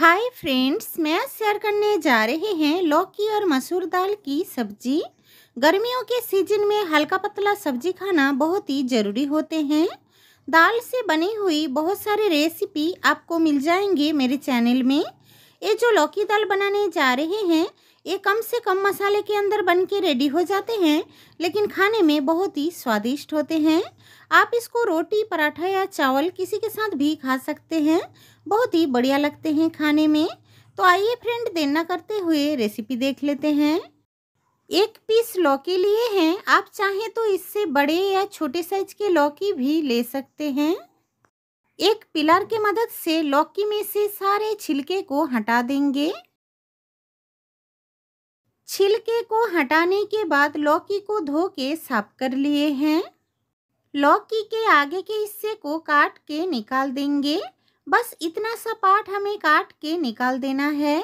hi friends मैं share करने जा रहे हैं लौकी और मसूर दाल की सब्जी गर्मियों के सीजन में हल्का पतला सब्जी खाना बहुत ही ज़रूरी होते हैं दाल से बनी हुई बहुत सारी रेसिपी आपको मिल जाएंगे मेरे चैनल में ये जो लौकी दाल बनाने जा रहे हैं ये कम से कम मसाले के अंदर बन के रेडी हो जाते हैं लेकिन खाने में बहुत ही स्वादिष्ट होते हैं आप इसको रोटी पराठा या चावल किसी के साथ भी खा सकते हैं बहुत ही बढ़िया लगते हैं खाने में तो आइए फ्रेंड देना करते हुए रेसिपी देख लेते हैं एक पीस लौकी लिए हैं आप चाहें तो इससे बड़े या छोटे साइज के लौकी भी ले सकते हैं एक पिलर के मदद से लौकी में से सारे छिलके को हटा देंगे छिलके को हटाने के बाद लौकी को धो के साफ कर लिए हैं लौकी के आगे के हिस्से को काट के निकाल देंगे बस इतना सा पार्ट हमें काट के निकाल देना है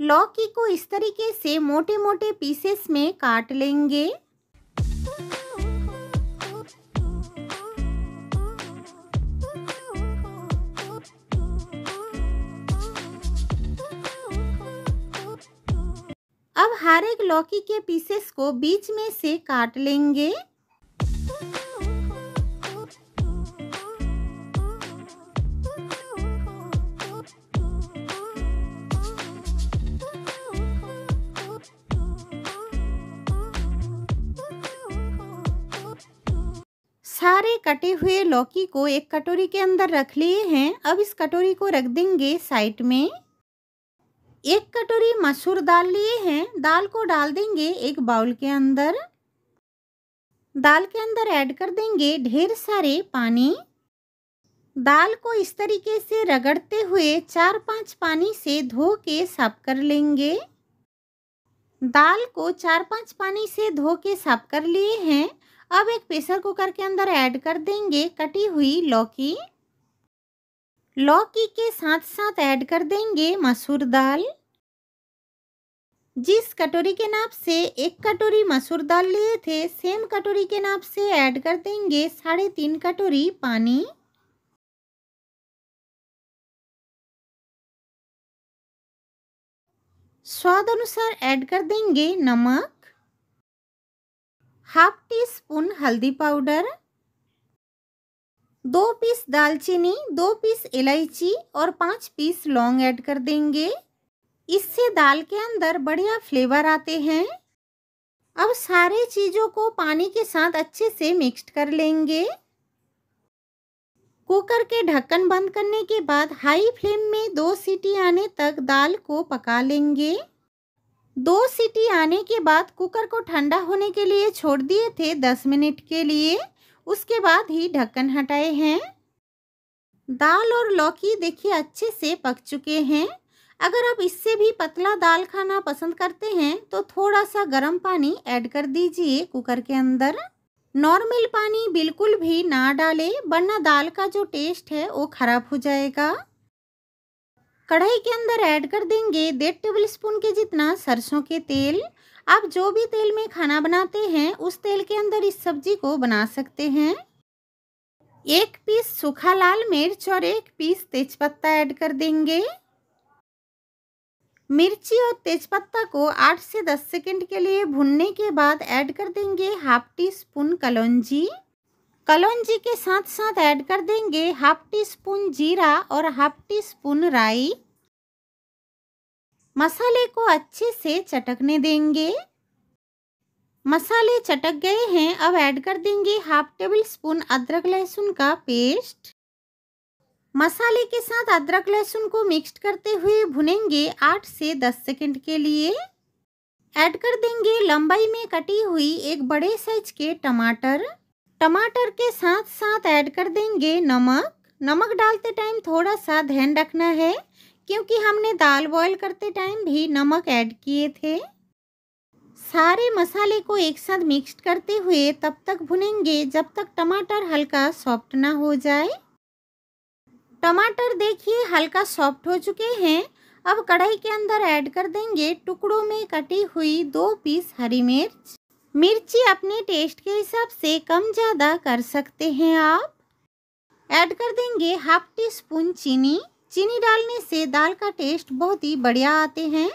लौकी को इस तरीके से मोटे मोटे पीसेस में काट लेंगे अब हर एक लौकी के पीसेस को बीच में से काट लेंगे सारे कटे हुए लौकी को एक कटोरी के अंदर रख लिए हैं अब इस कटोरी को रख देंगे साइड में एक कटोरी मसूर दाल लिए हैं दाल को डाल देंगे एक बाउल के अंदर दाल के अंदर ऐड कर देंगे ढेर सारे पानी दाल को इस तरीके से रगड़ते हुए चार पांच पानी से धो के साफ कर लेंगे दाल को चार पांच पानी से धो के साफ कर लिए हैं अब एक प्रेशर कुकर के अंदर ऐड कर देंगे कटी हुई लौकी लौकी के साथ साथ ऐड कर देंगे मसूर दाल जिस कटोरी के नाप से एक कटोरी मसूर दाल लिए थे सेम कटोरी के नाप से ऐड कर देंगे साढ़े तीन कटोरी पानी स्वाद अनुसार ऐड कर देंगे नमक हाफ टी स्पून हल्दी पाउडर दो पीस दालचीनी दो पीस इलायची और पाँच पीस लौंग ऐड कर देंगे इससे दाल के अंदर बढ़िया फ्लेवर आते हैं अब सारे चीज़ों को पानी के साथ अच्छे से मिक्स कर लेंगे कुकर के ढक्कन बंद करने के बाद हाई फ्लेम में दो सीटी आने तक दाल को पका लेंगे दो सीटी आने के बाद कुकर को ठंडा होने के लिए छोड़ दिए थे दस मिनट के लिए उसके बाद ही ढक्कन हटाए हैं दाल और लौकी देखिए अच्छे से पक चुके हैं अगर आप इससे भी पतला दाल खाना पसंद करते हैं तो थोड़ा सा गर्म पानी ऐड कर दीजिए कुकर के अंदर नॉर्मल पानी बिल्कुल भी ना डालें वरना दाल का जो टेस्ट है वो ख़राब हो जाएगा कढ़ाई के अंदर ऐड कर देंगे डेढ़ टेबल स्पून के जितना सरसों के तेल आप जो भी तेल में खाना बनाते हैं उस तेल के अंदर इस सब्जी को बना सकते हैं एक पीस सूखा लाल मिर्च और एक पीस तेजपत्ता ऐड कर देंगे मिर्ची और तेजपत्ता को 8 से 10 सेकंड के लिए भुनने के बाद ऐड कर देंगे हाफ टी स्पून कलौजी कलौजी के साथ साथ ऐड कर देंगे हाफ टी स्पून जीरा और हाफ टी स्पून राई मसाले को अच्छे से चटकने देंगे मसाले चटक गए हैं अब ऐड कर देंगे हाफ टेबल स्पून अदरक लहसुन का पेस्ट मसाले के साथ अदरक लहसुन को मिक्स करते हुए भुनेंगे आठ से दस सेकंड के लिए ऐड कर देंगे लंबाई में कटी हुई एक बड़े साइज के टमाटर टमाटर के साथ साथ ऐड कर देंगे नमक नमक डालते टाइम थोड़ा सा ध्यान रखना है क्योंकि हमने दाल बॉईल करते टाइम भी नमक ऐड किए थे सारे मसाले को एक साथ मिक्स करते हुए तब तक भुनेंगे जब तक टमाटर हल्का सॉफ्ट ना हो जाए टमाटर देखिए हल्का सॉफ्ट हो चुके हैं अब कढ़ाई के अंदर ऐड कर देंगे टुकड़ों में कटी हुई दो पीस हरी मिर्च मिर्ची अपने टेस्ट के हिसाब से कम ज़्यादा कर सकते हैं आप ऐड कर देंगे हाफ टी स्पून चीनी चीनी डालने से दाल का टेस्ट बहुत ही बढ़िया आते हैं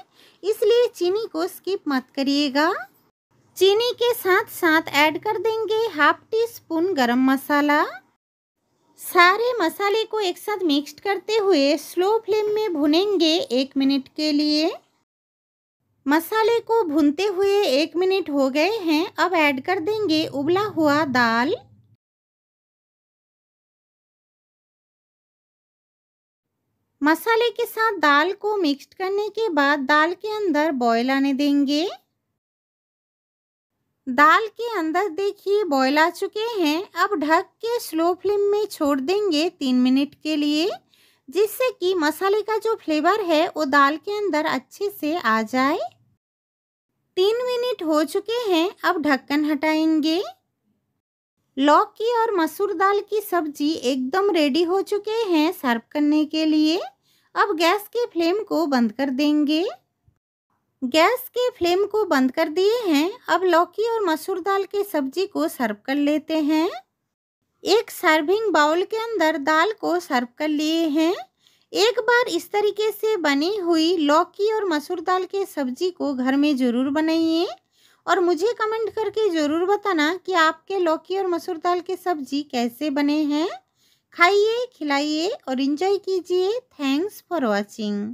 इसलिए चीनी को स्किप मत करिएगा चीनी के साथ साथ ऐड कर देंगे हाफ टी स्पून गरम मसाला सारे मसाले को एक साथ मिक्स करते हुए स्लो फ्लेम में भुनेंगे एक मिनट के लिए मसाले को भुनते हुए एक मिनट हो गए हैं अब ऐड कर देंगे उबला हुआ दाल मसाले के साथ दाल को मिक्स करने के बाद दाल के अंदर बॉयल आने देंगे दाल के अंदर देखिए बॉयल आ चुके हैं अब ढक के स्लो फ्लेम में छोड़ देंगे तीन मिनट के लिए जिससे कि मसाले का जो फ्लेवर है वो दाल के अंदर अच्छे से आ जाए तीन मिनट हो चुके हैं अब ढक्कन हटाएंगे लौकी और मसूर दाल की सब्जी एकदम रेडी हो चुके हैं सर्व करने के लिए अब गैस के फ्लेम को बंद कर देंगे गैस के फ्लेम को बंद कर दिए हैं अब लौकी और मसूर दाल की सब्जी को सर्व कर लेते हैं एक सर्विंग बाउल के अंदर दाल को सर्व कर लिए हैं एक बार इस तरीके से बनी हुई लौकी और मसूर दाल के सब्जी को घर में ज़रूर बनाइए और मुझे कमेंट करके ज़रूर बताना कि आपके लौकी और मसूर दाल की सब्जी कैसे बने हैं खाइए खिलाइए और इन्जॉय कीजिए थैंक्स फॉर वॉचिंग